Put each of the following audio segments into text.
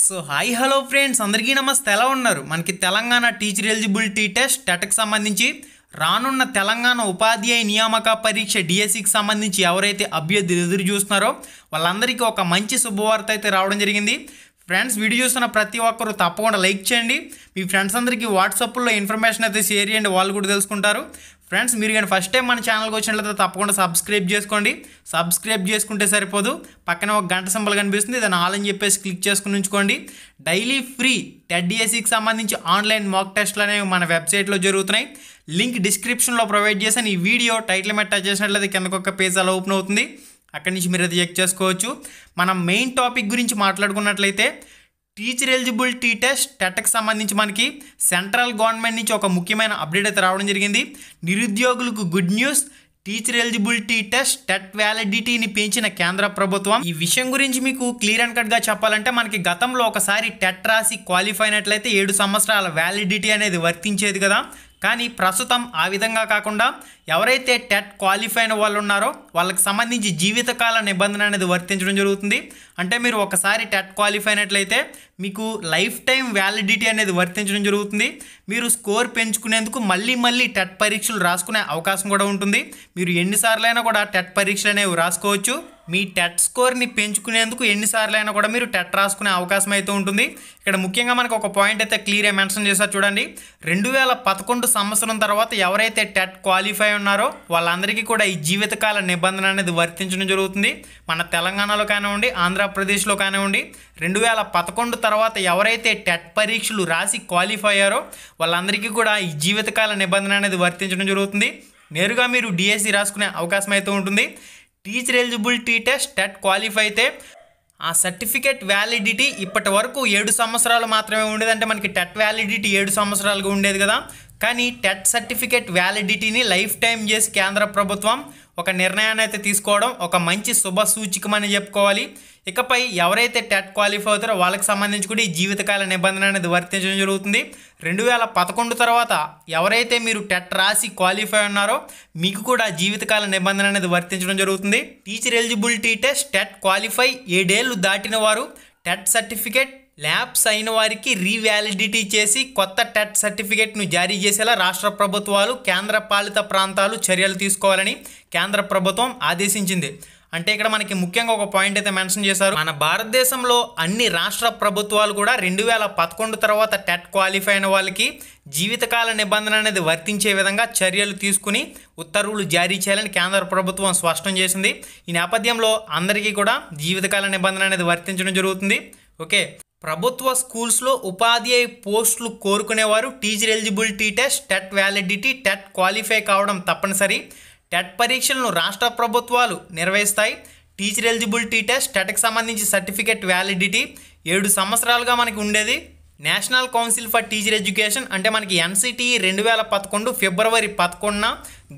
so hi hello friends అందరికీ నమస్తే ఎలా ఉన్నారు మనకి తెలంగాణ టీచర్ ఎలిజిబిలిటీ టెస్ట్ టెట్కి సంబంధించి రానున్న తెలంగాణ ఉపాధ్యాయ నియామక పరీక్ష డిఎస్సికి సంబంధించి ఎవరైతే అభ్యర్థులు ఎదురు చూస్తున్నారో వాళ్ళందరికీ ఒక మంచి శుభవార్త అయితే రావడం జరిగింది ఫ్రెండ్స్ వీడియో చూస్తున్న ప్రతి ఒక్కరు తప్పకుండా లైక్ చేయండి మీ ఫ్రెండ్స్ అందరికీ వాట్సాప్లో ఇన్ఫర్మేషన్ అయితే షేర్ చేయండి వాళ్ళు కూడా తెలుసుకుంటారు ఫ్రెండ్స్ మీరు కానీ ఫస్ట్ టైం మన ఛానల్కి వచ్చినట్లయితే తప్పకుండా సబ్స్క్రైబ్ చేసుకోండి సబ్స్క్రైబ్ చేసుకుంటే సరిపోదు పక్కన ఒక గంట సంబల్ కనిపిస్తుంది దాన్ని ఆల్ అని చెప్పేసి క్లిక్ చేసుకుని ఉంచుకోండి డైలీ ఫ్రీ టెడ్డిఎస్సికి సంబంధించి ఆన్లైన్ మాక్ టెస్ట్లు అనేవి మన వెబ్సైట్లో జరుగుతున్నాయి లింక్ డిస్క్రిప్షన్లో ప్రొవైడ్ చేసాను ఈ వీడియో టైటిల్ మీద టచ్ చేసినట్లయితే కిందకొక పేజ్ అలా ఓపెన్ అవుతుంది అక్కడి నుంచి మీరు అది చెక్ చేసుకోవచ్చు మనం మెయిన్ టాపిక్ గురించి మాట్లాడుకున్నట్లయితే టీచర్ ఎలిజిబిలిటీ టెస్ట్ టెట్కి సంబంధించి మనకి సెంట్రల్ గవర్నమెంట్ నుంచి ఒక ముఖ్యమైన అప్డేట్ అయితే రావడం జరిగింది నిరుద్యోగులకు good news teacher eligibility test TET వ్యాలిడిటీని పెంచిన కేంద్ర ప్రభుత్వం ఈ విషయం గురించి మీకు క్లియర్ అండ్ కట్గా చెప్పాలంటే మనకి గతంలో ఒకసారి టెట్ రాసి క్వాలిఫై అయినట్లయితే ఏడు సంవత్సరాల వ్యాలిడిటీ అనేది వర్తించేది కదా కానీ ప్రస్తుతం ఆ విధంగా కాకుండా ఎవరైతే టెట్ క్వాలిఫై అయిన వాళ్ళు ఉన్నారో వాళ్ళకి సంబంధించి జీవితకాల నిబంధన అనేది వర్తించడం జరుగుతుంది అంటే మీరు ఒకసారి టెట్ క్వాలిఫై అయినట్లయితే మీకు లైఫ్ టైం వ్యాలిడిటీ అనేది వర్తించడం జరుగుతుంది మీరు స్కోర్ పెంచుకునేందుకు మళ్ళీ మళ్ళీ టెట్ పరీక్షలు రాసుకునే అవకాశం కూడా ఉంటుంది మీరు ఎన్నిసార్లైనా కూడా టెట్ పరీక్షలు అనేవి రాసుకోవచ్చు మీ టెట్ స్కోర్ని పెంచుకునేందుకు ఎన్నిసార్లు అయినా కూడా మీరు టెట్ రాసుకునే అవకాశం అయితే ఉంటుంది ఇక్కడ ముఖ్యంగా మనకు ఒక పాయింట్ అయితే క్లియర్గా మెన్షన్ చేశారు చూడండి రెండు వేల పదకొండు సంవత్సరం తర్వాత ఎవరైతే టెట్ క్వాలిఫై ఉన్నారో వాళ్ళందరికీ కూడా ఈ జీవితకాల నిబంధన అనేది వర్తించడం జరుగుతుంది మన తెలంగాణలో కానివ్వండి ఆంధ్రప్రదేశ్లో కానివ్వండి రెండు వేల పదకొండు తర్వాత ఎవరైతే టెట్ పరీక్షలు రాసి క్వాలిఫై అయ్యారో వాళ్ళందరికీ కూడా ఈ జీవితకాల నిబంధన అనేది వర్తించడం జరుగుతుంది నేరుగా మీరు డిఎస్సి e రాసుకునే అవకాశం అయితే ఉంటుంది teacher eligibility test TET qualify అయితే ఆ సర్టిఫికేట్ వ్యాలిడిటీ ఇప్పటి వరకు ఏడు సంవత్సరాలు మాత్రమే ఉండేది అంటే మనకి టెట్ వ్యాలిడిటీ ఏడు సంవత్సరాలుగా ఉండేది కదా కానీ టెట్ సర్టిఫికేట్ వ్యాలిడిటీని లైఫ్ టైం చేసి కేంద్ర ప్రభుత్వం ఒక నిర్ణయాన్ని అయితే తీసుకోవడం ఒక మంచి శుభ సూచికమని చెప్పుకోవాలి ఇకపై ఎవరైతే టెట్ క్వాలిఫై అవుతారో వాళ్ళకి సంబంధించి కూడా ఈ జీవితకాల నిబంధన అనేది వర్తించడం జరుగుతుంది రెండు వేల పదకొండు తర్వాత ఎవరైతే మీరు టెట్ రాసి క్వాలిఫై ఉన్నారో మీకు కూడా జీవితకాల నిబంధన అనేది వర్తించడం జరుగుతుంది teacher eligibility test TET qualify ఏడేళ్ళు దాటిన వారు టెట్ సర్టిఫికేట్ ల్యాబ్స్ అయిన వారికి రీవ్యాలిడిటీ చేసి కొత్త టెట్ సర్టిఫికేట్ను జారీ చేసేలా రాష్ట్ర ప్రభుత్వాలు కేంద్ర పాలిత ప్రాంతాలు చర్యలు తీసుకోవాలని కేంద్ర ప్రభుత్వం ఆదేశించింది అంటే ఇక్కడ మనకి ముఖ్యంగా ఒక పాయింట్ అయితే మెన్షన్ చేశారు మన భారతదేశంలో అన్ని రాష్ట్ర ప్రభుత్వాలు కూడా రెండు వేల పదకొండు తర్వాత టెట్ క్వాలిఫై అయిన వాళ్ళకి జీవితకాల నిబంధన అనేది వర్తించే విధంగా చర్యలు తీసుకుని ఉత్తర్వులు జారీ చేయాలని కేంద్ర ప్రభుత్వం స్పష్టం చేసింది ఈ నేపథ్యంలో అందరికీ కూడా జీవితకాల నిబంధన అనేది వర్తించడం జరుగుతుంది ఓకే ప్రభుత్వ స్కూల్స్లో ఉపాధ్యాయ పోస్టులు కోరుకునేవారు teacher eligibility test TET validity TET qualify కావడం తప్పనిసరి టెట్ పరీక్షలను రాష్ట్ర ప్రభుత్వాలు నిర్వహిస్తాయి టీచర్ ఎలిజిబిలిటీ టెస్ట్ టెట్కి సంబంధించి సర్టిఫికేట్ వ్యాలిడిటీ ఏడు సంవత్సరాలుగా మనకి ఉండేది national council for teacher education అంటే మనకి ఎన్సిటిఈ రెండు వేల పదకొండు ఫిబ్రవరి పదకొండున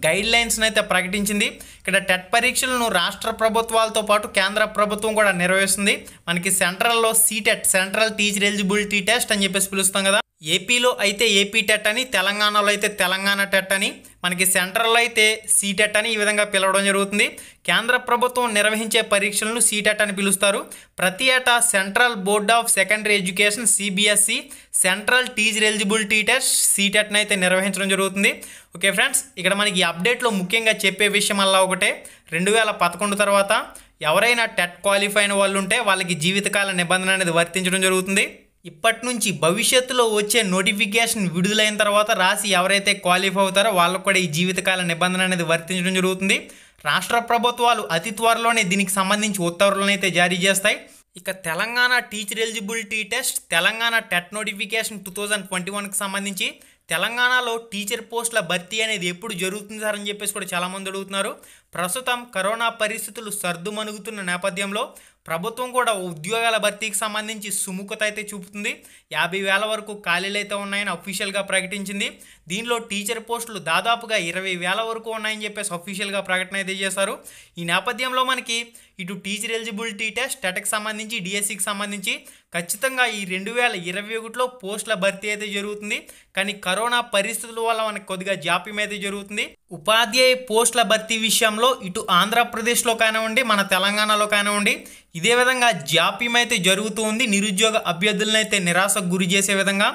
గైడ్ లైన్స్ని అయితే ప్రకటించింది ఇక్కడ టెట్ పరీక్షలను రాష్ట్ర ప్రభుత్వాలతో పాటు కేంద్ర ప్రభుత్వం కూడా నిర్వహిస్తుంది మనకి సెంట్రల్లో CTET central teacher eligibility test అని చెప్పేసి పిలుస్తాం కదా ఏపీలో అయితే ఏపీ టెట్ అని తెలంగాణలో అయితే తెలంగాణ టెట్ అని మనకి సెంట్రల్లో అయితే సీటెట్ అని ఈ విధంగా పిలవడం జరుగుతుంది కేంద్ర ప్రభుత్వం నిర్వహించే పరీక్షలను సీటెట్ అని పిలుస్తారు ప్రతి ఏటా central board of secondary education CBSE central teacher eligibility test సీటెట్ని అయితే నిర్వహించడం జరుగుతుంది ఓకే ఫ్రెండ్స్ ఇక్కడ మనకి ఈ అప్డేట్లో ముఖ్యంగా చెప్పే విషయం అలా ఒకటే రెండు వేల పదకొండు తర్వాత ఎవరైనా టెట్ క్వాలిఫైన వాళ్ళు ఉంటే వాళ్ళకి జీవితకాల నిబంధన అనేది వర్తించడం జరుగుతుంది ఇప్పటి నుంచి భవిష్యత్తులో వచ్చే నోటిఫికేషన్ విడుదలైన తర్వాత రాసి ఎవరైతే క్వాలిఫై అవుతారో వాళ్ళకు కూడా ఈ జీవితకాల నిబంధన అనేది వర్తించడం జరుగుతుంది రాష్ట్ర ప్రభుత్వాలు అతి త్వరలోనే దీనికి సంబంధించి ఉత్తర్వులను అయితే జారీ చేస్తాయి ఇక Telangana teacher eligibility test Telangana TET notification two thousand twenty వన్కి సంబంధించి తెలంగాణలో టీచర్ పోస్టుల భర్తీ అనేది ఎప్పుడు జరుగుతుంది సార్ అని చెప్పేసి కూడా చాలామంది అడుగుతున్నారు ప్రస్తుతం కరోనా పరిస్థితులు సర్దుమణుగుతున్న నేపథ్యంలో ప్రభుత్వం కూడా ఉద్యోగాల భర్తీకి సంబంధించి సుముఖత అయితే చూపుతుంది యాభై వేల వరకు ఖాళీలు అయితే ఉన్నాయని అఫీషియల్గా ప్రకటించింది దీనిలో టీచర్ పోస్టులు దాదాపుగా ఇరవై వేల వరకు ఉన్నాయని చెప్పేసి అఫీషియల్గా ప్రకటన అయితే చేశారు ఈ నేపథ్యంలో మనకి ఇటు టీచర్ ఎలిజిబిలిటీ టెస్ట్ టెట్కి సంబంధించి డిఎస్సికి సంబంధించి ఖచ్చితంగా ఈ రెండు వేల ఇరవై ఒకటిలో పోస్టుల భర్తీ అయితే జరుగుతుంది కానీ కరోనా పరిస్థితుల వల్ల మనకు కొద్దిగా జాప్యం అయితే జరుగుతుంది ఉపాధ్యాయ పోస్టుల భర్తీ విషయంలో ఇటు ఆంధ్రప్రదేశ్లో కానివ్వండి మన తెలంగాణలో కానివ్వండి ఇదే విధంగా జాప్యం అయితే జరుగుతూ ఉంది నిరుద్యోగ అభ్యర్థులను అయితే నిరాశకు గురి చేసే విధంగా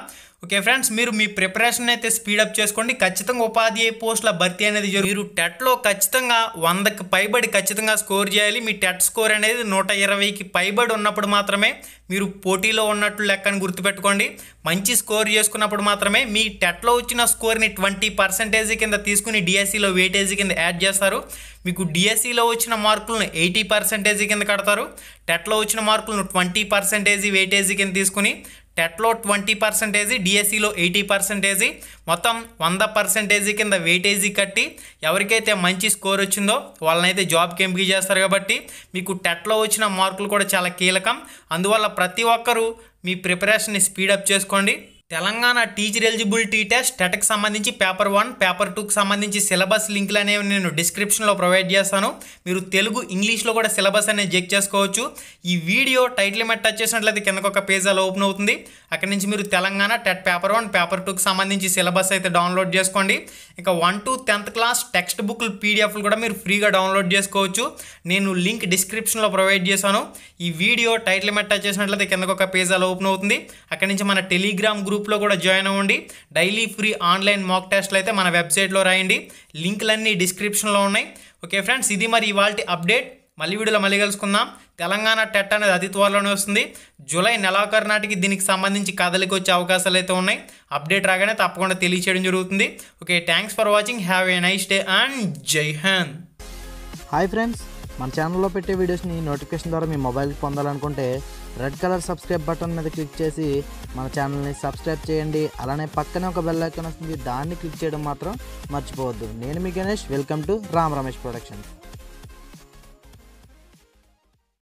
ఓకే ఫ్రెండ్స్ మీరు మీ ప్రిపరేషన్ అయితే స్పీడప్ చేసుకోండి ఖచ్చితంగా ఉపాధి పోస్టుల భర్తీ అనేది మీరు టెట్లో ఖచ్చితంగా వందకి పైబడి ఖచ్చితంగా స్కోర్ చేయాలి మీ టెట్ స్కోర్ అనేది నూట ఇరవైకి పైబడి ఉన్నప్పుడు మాత్రమే మీరు పోటీలో ఉన్నట్లు లెక్కని గుర్తుపెట్టుకోండి మంచి స్కోర్ చేసుకున్నప్పుడు మాత్రమే మీ టెట్లో వచ్చిన స్కోర్ని ట్వంటీ పర్సెంటేజ్ కింద తీసుకుని డిఎస్సిలో వెయిటేజీ కింద యాడ్ చేస్తారు మీకు డిఎస్సిలో వచ్చిన మార్కులను ఎయిటీ పర్సెంటేజ్ కింద కడతారు టెట్లో వచ్చిన మార్కులను ట్వంటీ పర్సెంటేజ్ వెయిటేజీ కింద తీసుకుని టెట్లో ట్వంటీ పర్సెంటేజీ డిఎస్సిలో ఎయిటీ పర్సెంటేజీ మొత్తం వంద పర్సెంటేజీ కింద వెయిటేజీ కట్టి ఎవరికైతే మంచి స్కోర్ వచ్చిందో వాళ్ళనైతే జాబ్కి ఎంపిక చేస్తారు కాబట్టి మీకు టెట్లో వచ్చిన మార్కులు కూడా చాలా కీలకం అందువల్ల ప్రతి ఒక్కరూ మీ ప్రిపరేషన్ని స్పీడప్ చేసుకోండి తెలంగాణ టీచర్ ఎలిజిబిలిటీ టెస్ట్ టెట్కి సంబంధించి పేపర్ వన్ పేపర్ టూకి సంబంధించి సిలబస్ లింకులు అనేవి నేను డిస్క్రిప్షన్లో ప్రొవైడ్ చేస్తాను మీరు తెలుగు ఇంగ్లీష్లో కూడా సిలబస్ అనేది చెక్ చేసుకోవచ్చు ఈ వీడియో టైటిల్ మీద టచ్ చేసినట్లయితే కిందకు ఒక పేజ్ అలా ఓపెన్ అవుతుంది అక్కడి నుంచి మీరు Telangana TET paper one paper టూకి సంబంధించి సిలబస్ అయితే డౌన్లోడ్ చేసుకోండి ఇంకా one to tenth class text బుక్లు పీడిఎఫ్లు కూడా మీరు ఫ్రీగా డౌన్లోడ్ చేసుకోవచ్చు నేను లింక్ డిస్క్రిప్షన్లో ప్రొవైడ్ చేశాను ఈ వీడియో టైటిల్ మీద టచ్ చేసినట్లయితే కిందకు ఒక పేజ్ అలా ఓపెన్ అవుతుంది అక్కడి నుంచి మన టెలిగ్రామ్ గ్రూప్ గ్రూప్లో కూడా జాయిన్ అవ్వండి డైలీ ఫ్రీ ఆన్లైన్ మాక్ టెస్ట్లు అయితే మన వెబ్సైట్లో రాయండి లింక్లన్నీ డిస్క్రిప్షన్లో ఉన్నాయి ఓకే ఫ్రెండ్స్ ఇది మరి ఇవాళ అప్డేట్ మళ్ళీ వీడియోలో మళ్ళీ కలుసుకుందాం తెలంగాణ టెట్ అనేది అతి త్వరలోనే వస్తుంది జూలై నెలాఖరు నాటికి దీనికి సంబంధించి కథలికి వచ్చే అవకాశాలు అయితే ఉన్నాయి అప్డేట్ రాగానే తప్పకుండా తెలియచేయడం జరుగుతుంది okay thanks for watching have a nice day and Jai Hind hi friends మన ఛానల్లో పెట్టే వీడియోస్ని నోటిఫికేషన్ ద్వారా మీ మొబైల్కి పొందాలనుకుంటే రెడ్ కలర్ సబ్స్క్రైబ్ బటన్ మీద క్లిక్ చేసి మన ఛానల్ని సబ్స్క్రైబ్ చేయండి అలానే పక్కనే ఒక బెల్ ఐకాన్ వస్తుంది దాన్ని క్లిక్ చేయడం మాత్రం మర్చిపోవద్దు నేను మీ Ganesh welcome to Ram Ramesh productions